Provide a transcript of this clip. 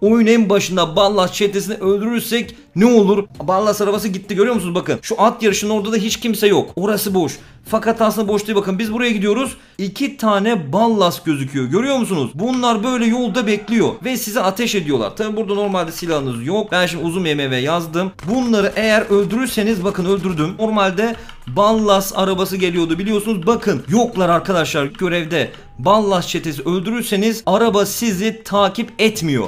Oyun en başında Ballas çetesini öldürürsek ne olur? Ballas arabası gitti görüyor musunuz bakın. Şu at yarışının orada da hiç kimse yok. Orası boş. Fakat aslında boş değil bakın biz buraya gidiyoruz. İki tane ballas gözüküyor görüyor musunuz? Bunlar böyle yolda bekliyor ve size ateş ediyorlar. Tabi burada normalde silahınız yok. Ben şimdi uzun MV yazdım. Bunları eğer öldürürseniz bakın öldürdüm. Normalde ballas arabası geliyordu biliyorsunuz. Bakın yoklar arkadaşlar görevde. Ballas çetesi öldürürseniz araba sizi takip etmiyor.